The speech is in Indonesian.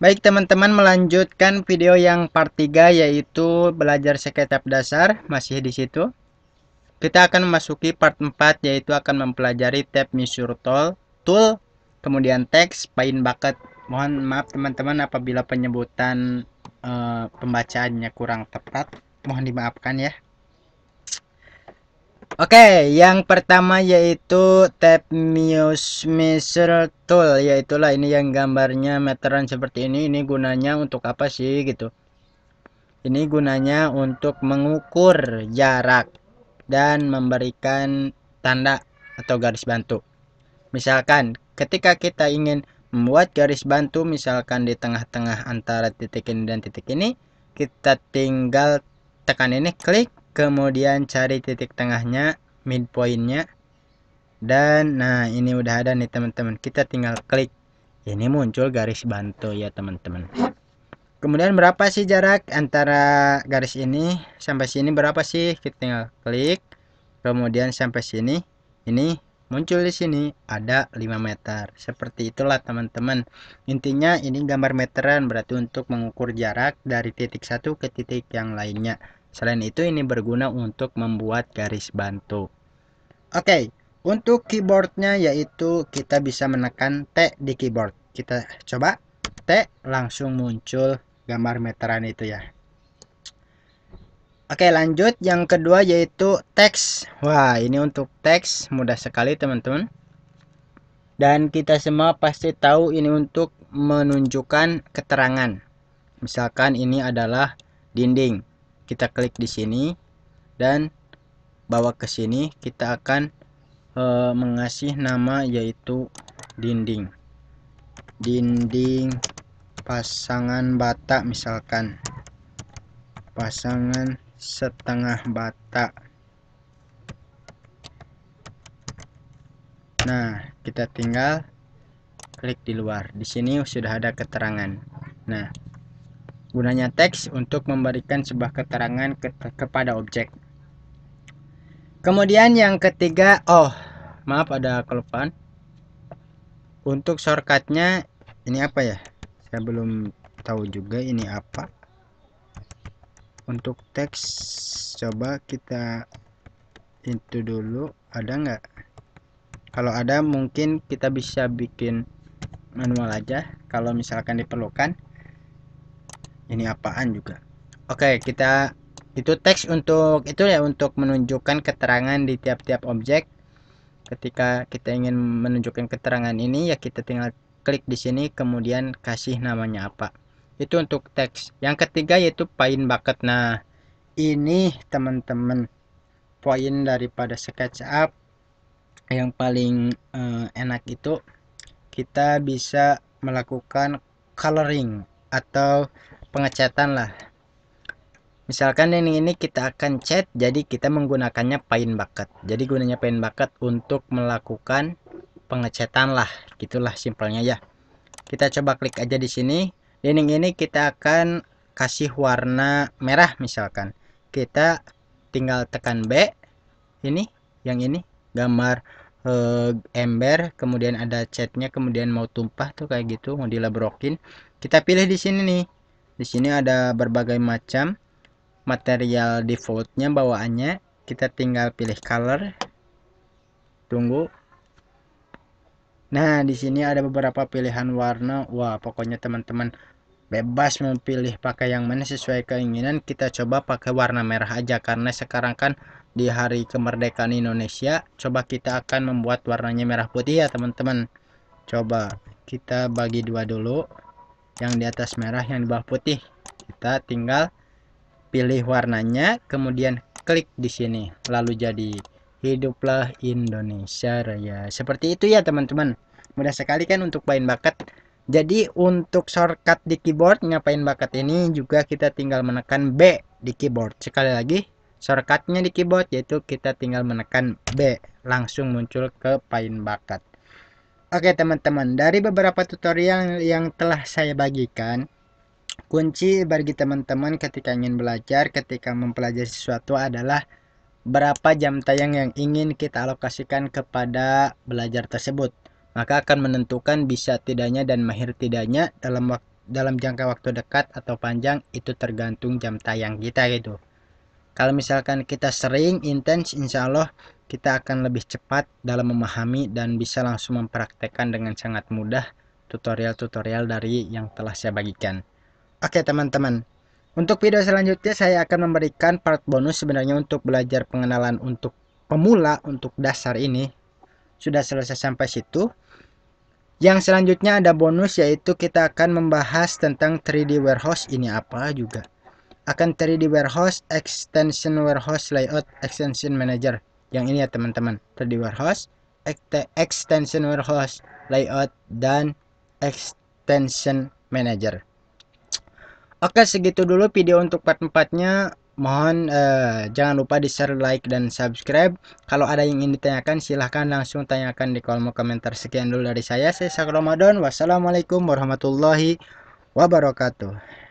Baik teman-teman melanjutkan video yang part 3 yaitu belajar SketchUp dasar masih di situ. Kita akan memasuki part 4 yaitu akan mempelajari tab measure tool, tool kemudian text, paint bucket. Mohon maaf teman-teman apabila penyebutan uh, pembacaannya kurang tepat, mohon dimaafkan ya. Oke, okay, yang pertama yaitu tap muse measure tool, yaitulah ini yang gambarnya meteran seperti ini. Ini gunanya untuk apa sih gitu? Ini gunanya untuk mengukur jarak dan memberikan tanda atau garis bantu. Misalkan ketika kita ingin membuat garis bantu misalkan di tengah-tengah antara titik ini dan titik ini, kita tinggal tekan ini klik kemudian cari titik tengahnya midpointnya dan nah ini udah ada nih teman-teman kita tinggal klik ini muncul garis bantu ya teman-teman kemudian berapa sih jarak antara garis ini sampai sini berapa sih kita tinggal klik kemudian sampai sini ini muncul di sini ada 5 meter seperti itulah teman-teman intinya ini gambar meteran berarti untuk mengukur jarak dari titik satu ke titik yang lainnya Selain itu, ini berguna untuk membuat garis bantu. Oke, untuk keyboardnya yaitu kita bisa menekan T di keyboard. Kita coba T langsung muncul gambar meteran itu ya. Oke lanjut, yang kedua yaitu teks. Wah ini untuk teks mudah sekali teman-teman. Dan kita semua pasti tahu ini untuk menunjukkan keterangan. Misalkan ini adalah dinding kita klik di sini dan bawa ke sini kita akan e, mengasih nama yaitu dinding dinding pasangan bata misalkan pasangan setengah bata nah kita tinggal klik di luar di sini sudah ada keterangan nah Gunanya teks untuk memberikan sebuah keterangan ke kepada objek. Kemudian yang ketiga, oh, maaf ada kelupaan. Untuk shortcutnya ini apa ya? Saya belum tahu juga ini apa. Untuk teks coba kita itu dulu ada nggak? Kalau ada mungkin kita bisa bikin manual aja kalau misalkan diperlukan ini apaan juga oke kita itu teks untuk itu ya untuk menunjukkan keterangan di tiap-tiap objek ketika kita ingin menunjukkan keterangan ini ya kita tinggal klik di sini kemudian kasih namanya apa itu untuk teks yang ketiga yaitu paint bucket nah ini teman-teman poin daripada SketchUp yang paling eh, enak itu kita bisa melakukan coloring atau pengecatan lah misalkan yang ini kita akan cat jadi kita menggunakannya paint bucket jadi gunanya paint bucket untuk melakukan pengecatan lah gitulah simpelnya ya kita coba klik aja di sini ini ini kita akan kasih warna merah misalkan kita tinggal tekan B ini yang ini gambar e, ember kemudian ada catnya kemudian mau tumpah tuh kayak gitu mau dilabrokin kita pilih di sini nih di sini ada berbagai macam material defaultnya bawaannya. Kita tinggal pilih color. Tunggu. Nah, di sini ada beberapa pilihan warna. Wah, pokoknya teman-teman bebas memilih pakai yang mana sesuai keinginan. Kita coba pakai warna merah aja karena sekarang kan di hari kemerdekaan Indonesia coba kita akan membuat warnanya merah putih ya teman-teman coba kita bagi dua dulu yang di atas merah yang di bawah putih kita tinggal pilih warnanya kemudian klik di sini lalu jadi hiduplah Indonesia Raya seperti itu ya teman-teman mudah sekali kan untuk main bakat. jadi untuk shortcut di keyboard ngapain bakat ini juga kita tinggal menekan B di keyboard sekali lagi shortcutnya di keyboard yaitu kita tinggal menekan B langsung muncul ke paint bakat. Oke teman-teman, dari beberapa tutorial yang, telah saya bagikan, kunci bagi teman-teman ketika ingin belajar, ketika mempelajari sesuatu adalah berapa jam tayang yang ingin kita alokasikan kepada belajar tersebut. Maka akan menentukan bisa tidaknya dan mahir tidaknya dalam dalam jangka waktu dekat atau panjang itu tergantung jam tayang kita gitu. Kalau misalkan kita sering intens, insya Allah kita akan lebih cepat dalam memahami dan bisa langsung mempraktekkan dengan sangat mudah tutorial-tutorial dari yang telah saya bagikan. Oke teman-teman, untuk video selanjutnya saya akan memberikan part bonus sebenarnya untuk belajar pengenalan untuk pemula untuk dasar ini. Sudah selesai sampai situ. Yang selanjutnya ada bonus yaitu kita akan membahas tentang 3D warehouse ini apa juga. Akan 3D warehouse, extension warehouse layout, extension manager yang ini ya teman-teman tadi warehouse extension warehouse layout dan extension manager oke segitu dulu video untuk part mohon eh, jangan lupa di share like dan subscribe kalau ada yang ingin ditanyakan silahkan langsung tanyakan di kolom komentar sekian dulu dari saya saya Sak Ramadan wassalamualaikum warahmatullahi wabarakatuh